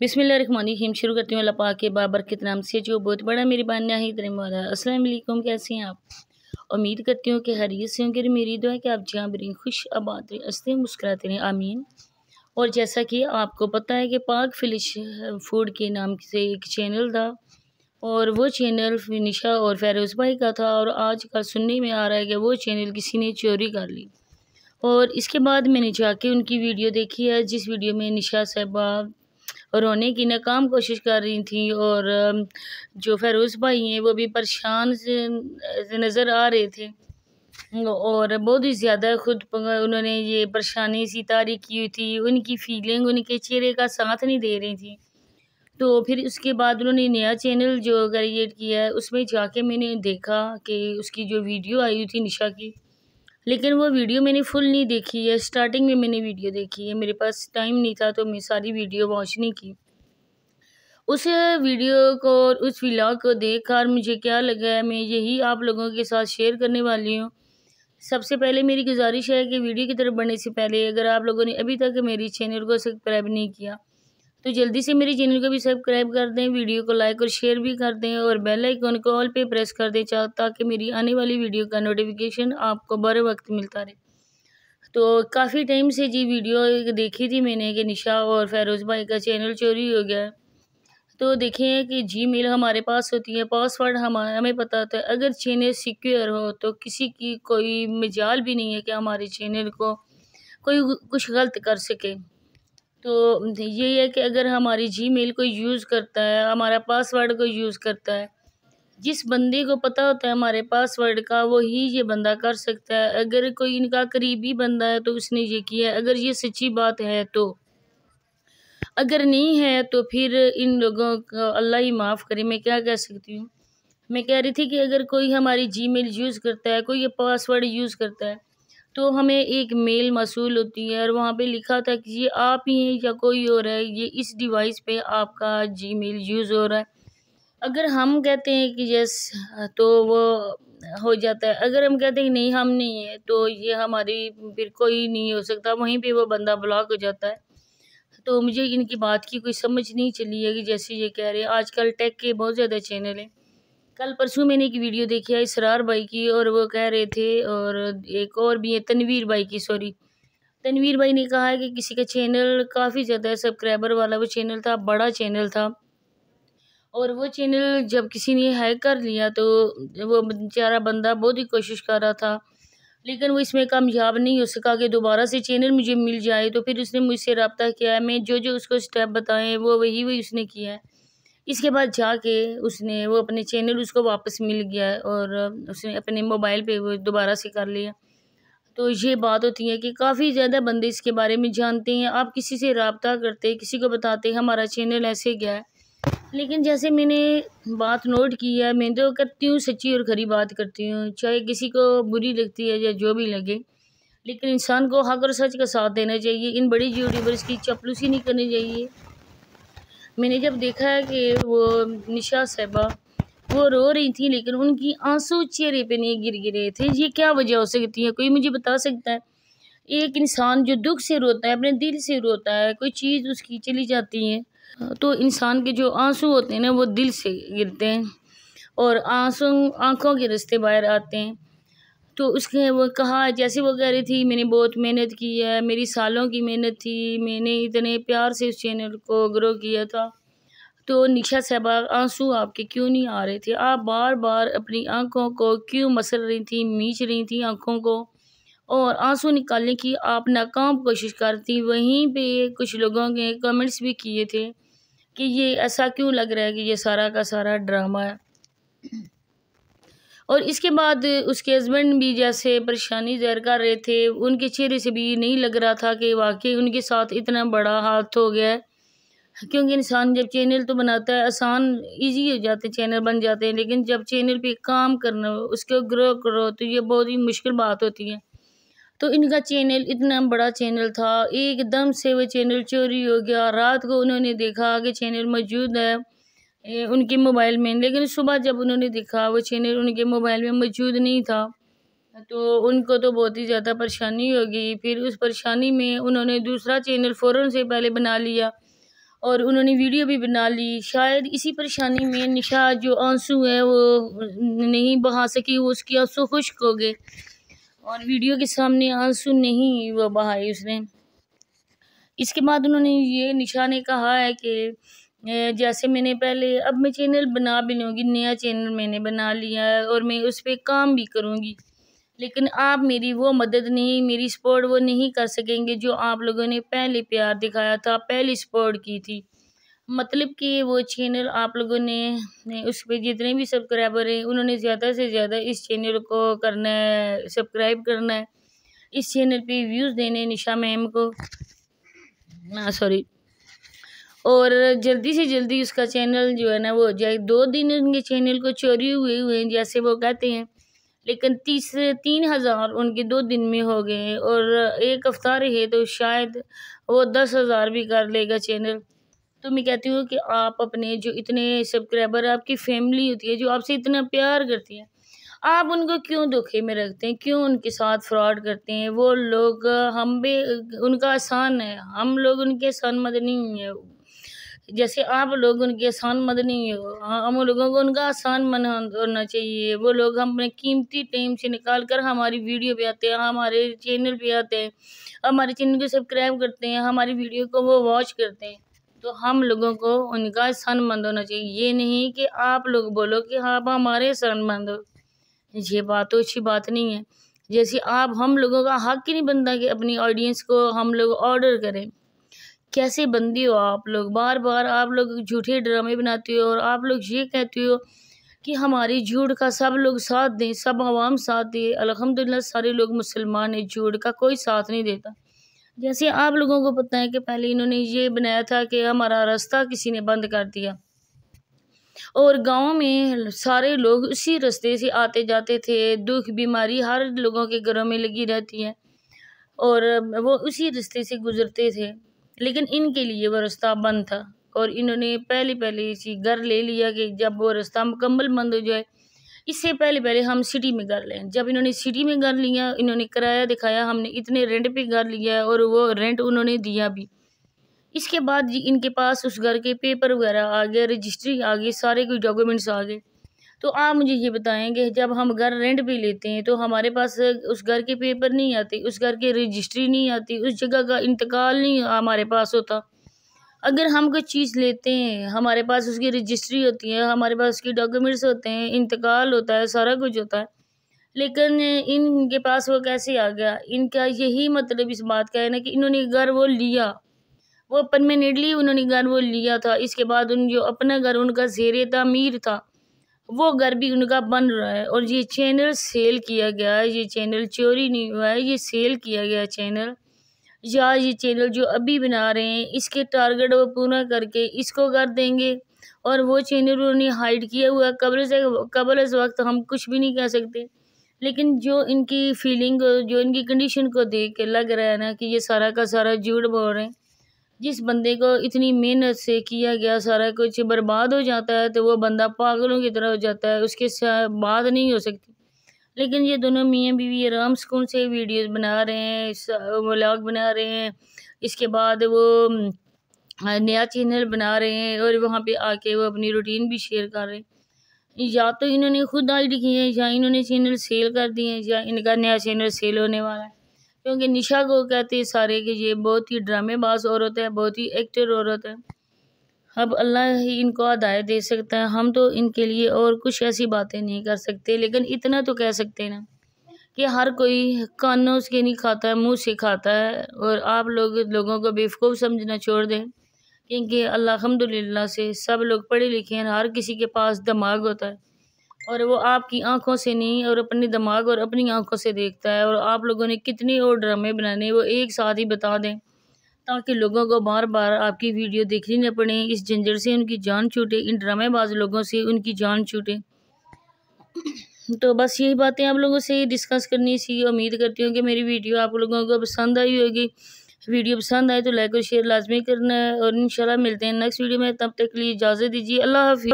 बिसमीम शुरू करती हूँ अल्लाह पाक के बाबरकत नाम से जो बहुत बड़ा मेरी बान्या है इतने वाला असलम कैसे हैं आप उम्मीद करती हूँ कि हरीत से होंगे मेरी दुआ कि आप जहाँ बरें खुश आबाद रहें हंसते मुस्कुराते रहें आमीन और जैसा कि आपको पता है कि पाक फिलिश फूड के नाम से एक चैनल था और वो चैनल निशा और फैरोज़ भाई का था और आज कल सुनने में आ रहा है कि वो चैनल किसी ने चोरी कर ली और इसके बाद मैंने जाके उनकी वीडियो देखी है जिस वीडियो में निशा साहबा रोने की नाकाम कोशिश कर रही थी और जो फेरोज़ भाई हैं वो भी परेशान से, से नज़र आ रहे थे और बहुत ही ज़्यादा खुद उन्होंने ये परेशानी सी तारी की हुई थी उनकी फीलिंग उनके चेहरे का साथ नहीं दे रही थी तो फिर उसके बाद उन्होंने नया चैनल जो क्रिएट किया है उसमें जाके मैंने देखा कि उसकी जो वीडियो आई हुई थी निशा की लेकिन वो वीडियो मैंने फुल नहीं देखी है स्टार्टिंग में मैंने वीडियो देखी है मेरे पास टाइम नहीं था तो मैं सारी वीडियो वॉच नहीं की उस वीडियो को और उस व्लॉग को देख कर मुझे क्या लगा है मैं यही आप लोगों के साथ शेयर करने वाली हूँ सबसे पहले मेरी गुजारिश है कि वीडियो की तरफ बढ़ने से पहले अगर आप लोगों ने अभी तक मेरी चैनल को सब्सक्राइब नहीं किया तो जल्दी से मेरे चैनल को भी सब्सक्राइब कर दें वीडियो को लाइक और शेयर भी कर दें और बेल आइकन को ऑल पे प्रेस कर दें ताकि मेरी आने वाली वीडियो का नोटिफिकेशन आपको बर वक्त मिलता रहे तो काफ़ी टाइम से जी वीडियो देखी थी मैंने कि निशा और फैरोज़ भाई का चैनल चोरी हो गया तो देखें कि जी मेल हमारे पास होती है पासवर्ड हम हमें पता होता तो है अगर चैनल सिक्योर हो तो किसी की कोई मिजाल भी नहीं है कि हमारे चैनल को कोई कुछ गलत कर सके तो ये है कि अगर हमारी जी मेल को यूज़ करता है हमारा पासवर्ड को यूज़ करता है जिस बंदे को पता होता है हमारे पासवर्ड का वो ही ये बंदा कर सकता है अगर कोई इनका करीबी बंदा है तो उसने ये किया है अगर ये सच्ची बात है तो अगर नहीं है तो फिर इन लोगों को अल्लाह ही माफ़ करे मैं क्या कह सकती हूँ मैं कह रही थी कि अगर कोई हमारी जी मेल यूज़ करता है कोई ये पासवर्ड यूज़ करता है तो हमें एक मेल मसूल होती है और वहाँ पे लिखा था कि ये आप ही हैं या कोई और है ये इस डिवाइस पे आपका जी मेल यूज़ हो रहा है अगर हम कहते हैं कि यस तो वो हो जाता है अगर हम कहते हैं नहीं हम नहीं है तो ये हमारी फिर कोई नहीं हो सकता वहीं पे वो बंदा ब्लॉक हो जाता है तो मुझे इनकी बात की कोई समझ नहीं चली है कि जैसे ये कह रहे हैं आजकल टेक के बहुत ज़्यादा चैनल हैं कल परसों मैंने एक वीडियो देखी है इसरार भाई की और वो कह रहे थे और एक और भी है तनवीर भाई की सॉरी तनवीर भाई ने कहा है कि किसी का चैनल काफ़ी ज़्यादा सब्सक्राइबर वाला वो चैनल था बड़ा चैनल था और वो चैनल जब किसी ने हैक कर लिया तो वो बेचारा बंदा बहुत ही कोशिश कर रहा था लेकिन वो इसमें कामयाब नहीं हो सका कि दोबारा से चैनल मुझे मिल जाए तो फिर उसने मुझसे रबता किया है मैं जो जो उसको स्टेप बताएं वो वही वही उसने किया है इसके बाद जाके उसने वो अपने चैनल उसको वापस मिल गया और उसने अपने मोबाइल पे वो दोबारा से कर लिया तो ये बात होती है कि काफ़ी ज़्यादा बंदे इसके बारे में जानते हैं आप किसी से रबता करते किसी को बताते हैं हमारा चैनल ऐसे गया है लेकिन जैसे मैंने बात नोट की है मैं तो करती हूँ सच्ची और खरी बात करती हूँ चाहे किसी को बुरी लगती है या जो भी लगे लेकिन इंसान को हक और सच का साथ देना चाहिए इन बड़ी यूट्यूबर्स की चपलूसी नहीं करनी चाहिए मैंने जब देखा कि वो निशा साहबा वो रो रही थी लेकिन उनकी आंसू चेहरे पे नहीं गिर गिरे थे ये क्या वजह हो सकती है कोई मुझे बता सकता है एक इंसान जो दुख से रोता है अपने दिल से रोता है कोई चीज़ उसकी चली जाती है तो इंसान के जो आंसू होते हैं ना वो दिल से गिरते हैं और आंसू आंखों के रस्ते बाहर आते हैं तो उसके वो कहा जैसे वो कह रही थी मैंने बहुत मेहनत की है मेरी सालों की मेहनत थी मैंने इतने प्यार से उस चैनल को ग्रो किया था तो निशा साहबा आंसू आपके क्यों नहीं आ रहे थे आप बार बार अपनी आंखों को क्यों मसल रही थी मींच रही थी आंखों को और आंसू निकालने की आप नाकाम कोशिश करती वहीं पे कुछ लोगों के कमेंट्स भी किए थे कि ये ऐसा क्यों लग रहा है कि ये सारा का सारा ड्रामा है और इसके बाद उसके हस्बैंड भी जैसे परेशानी जहर कर रहे थे उनके चेहरे से भी नहीं लग रहा था कि वाकई उनके साथ इतना बड़ा हाथ हो गया क्योंकि इंसान जब चैनल तो बनाता है आसान इजी हो जाते चैनल बन जाते हैं लेकिन जब चैनल पे काम करना उसको ग्रो करो तो ये बहुत ही मुश्किल बात होती है तो इनका चैनल इतना बड़ा चैनल था एकदम से वह चैनल चोरी हो गया रात को उन्होंने देखा कि चैनल मौजूद है उनके मोबाइल में लेकिन सुबह जब उन्होंने देखा वो चैनल उनके मोबाइल में मौजूद नहीं था तो उनको तो बहुत ही ज़्यादा परेशानी होगी फिर उस परेशानी में उन्होंने दूसरा चैनल फ़ौर से पहले बना लिया और उन्होंने वीडियो भी बना ली शायद इसी परेशानी में निशा जो आंसू है वो नहीं बहा सकी वो उसकी आंसू खुश्क हो गए और वीडियो के सामने आंसू नहीं वो बहाए उसने इसके बाद उन्होंने ये निशा ने कहा है कि जैसे मैंने पहले अब मैं चैनल बना भी लूँगी नया चैनल मैंने बना लिया है और मैं उस पर काम भी करूँगी लेकिन आप मेरी वो मदद नहीं मेरी सपोर्ट वो नहीं कर सकेंगे जो आप लोगों ने पहले प्यार दिखाया था पहले सपोर्ट की थी मतलब कि वो चैनल आप लोगों ने, ने उस पर जितने भी सब्सक्राइबर हैं उन्होंने ज़्यादा से ज़्यादा इस चैनल को करना है सब्सक्राइब करना है इस चैनल पे व्यूज़ देने निशा मैम को सॉरी हाँ, और जल्दी से जल्दी उसका चैनल जो है ना वो हो जाए दो दिन उनके चैनल को चोरी हुए हुए हैं जैसे वो कहते हैं लेकिन तीस तीन हज़ार उनके दो दिन में हो गए हैं और एक हफ्ता रहे तो शायद वो दस हज़ार भी कर लेगा चैनल तो मैं कहती हूँ कि आप अपने जो इतने सब्सक्राइबर आपकी फैमिली होती है जो आपसे इतना प्यार करती है आप उनको क्यों धोखे में रखते हैं क्यों उनके साथ फ्रॉड करते हैं वो लोग हम भी उनका आसान है हम लोग उनके आसान मदनी नहीं जैसे आप लोग उनके आसान मदनी हो हाँ, हम लोगों को उनका आसान मन होना चाहिए वो लोग अपने कीमती टाइम से निकाल कर हमारी वीडियो पे आते हैं हमारे चैनल पे आते हैं हमारे चैनल को सब्सक्राइब करते हैं हमारी वीडियो को वो वॉच करते हैं तो हम लोगों को उनका आसान मंद होना चाहिए ये नहीं कि आप लोग बोलो कि हाँ, आप हमारे मंद हो ये बात तो अच्छी बात नहीं है जैसे आप हम लोगों का हक ही नहीं बनता कि अपनी ऑडियंस को हम लोग ऑर्डर करें कैसे बंदी हो आप लोग बार बार आप लोग झूठे ड्रामे बनाते हो और आप लोग ये कहते हो कि हमारी झूठ का सब लोग साथ दें सब आवाम साथ दें अलहमदिल्ला सारे लोग मुसलमान हैं झूठ का कोई साथ नहीं देता जैसे आप लोगों को पता है कि पहले इन्होंने ये बनाया था कि हमारा रास्ता किसी ने बंद कर दिया और गांव में सारे लोग उसी रास्ते से आते जाते थे दुख बीमारी हर लोगों के घरों में लगी रहती है और वो उसी रास्ते से गुजरते थे लेकिन इनके लिए वो रास्ता बंद था और इन्होंने पहले पहले इसी घर ले लिया कि जब वो रास्ता मुकम्मल बंद हो जाए इससे पहले पहले हम सिटी में घर लें जब इन्होंने सिटी में घर लिया इन्होंने किराया दिखाया हमने इतने रेंट पे घर लिया और वो रेंट उन्होंने दिया भी इसके बाद इनके पास उस घर के पेपर वगैरह आ गए रजिस्ट्री आ गई सारे कुछ डॉक्यूमेंट्स आ गए तो आप मुझे ये बताएं कि जब हम घर रेंट भी लेते हैं तो हमारे पास उस घर के पेपर नहीं आते उस घर की रजिस्ट्री नहीं आती उस जगह का इंतकाल नहीं हमारे पास होता अगर हम कोई चीज़ लेते हैं हमारे पास उसकी रजिस्ट्री होती है हमारे पास उसके डॉक्यूमेंट्स होते हैं इंतकाल होता है सारा कुछ होता है लेकिन इनके पास वो कैसे आ गया इनका यही मतलब इस बात का है ना कि इन्होंने घर वो लिया वो परमानेंटली उन्होंने घर वो लिया था इसके बाद उन जो अपना घर उनका जेर तमीर था वो घर भी उनका बन रहा है और ये चैनल सेल किया गया है ये चैनल चोरी नहीं हुआ है ये सेल किया गया चैनल या ये चैनल जो अभी बना रहे हैं इसके टारगेट वो पूरा करके इसको कर देंगे और वो चैनल उन्होंने हाइड किया हुआ कबल से कबल इस वक्त हम कुछ भी नहीं कह सकते लेकिन जो इनकी फीलिंग जो इनकी कंडीशन को देख के लग रहा है ना कि ये सारा का सारा झूठ बोल रहे हैं जिस बंदे को इतनी मेहनत से किया गया सारा कुछ बर्बाद हो जाता है तो वो बंदा पागलों की तरह हो जाता है उसके साथ बात नहीं हो सकती लेकिन ये दोनों मियाँ बीवी आराम सुकून से वीडियोस बना रहे हैं व्लॉग बना रहे हैं इसके बाद वो नया चैनल बना रहे हैं और वहाँ पे आके वो अपनी रूटीन भी शेयर कर रहे हैं या तो इन्होंने खुद आइड की है या इन्होंने चैनल सेल कर दिए हैं या इनका नया चैनल सेल होने वाला है क्योंकि निशा को कहते हैं सारे कि ये बहुत ही ड्रामेबाज औरत है बहुत ही एक्टर औरत है अब अल्लाह ही इनको हदायत दे सकता है हम तो इनके लिए और कुछ ऐसी बातें नहीं कर सकते लेकिन इतना तो कह सकते हैं ना कि हर कोई कानों से नहीं खाता है मुंह से खाता है और आप लोग लोगों को बेवकूफ़ समझना छोड़ दें क्योंकि अल्लाह अलहमदिल्ला से सब लोग पढ़े लिखे हैं हर किसी के पास दिमाग होता है और वो आपकी आंखों से नहीं और अपने दिमाग और अपनी आंखों से देखता है और आप लोगों ने कितने और ड्रामे बनाने वो एक साथ ही बता दें ताकि लोगों को बार बार आपकी वीडियो देखनी न पड़े इस झंझट से उनकी जान छूटे इन ड्रामेबाज लोगों से उनकी जान छूटे तो बस यही बातें आप लोगों से डिस्कस करनी सी उम्मीद करती हूँ कि मेरी वीडियो आप लोगों को पसंद आई होगी वीडियो पसंद आए तो लाइक और शेयर लाजमी करना है और इंशाल्लाह मिलते हैं नेक्स्ट वीडियो में तब तक के लिए इजाज़त दीजिए अल्लाह हाफि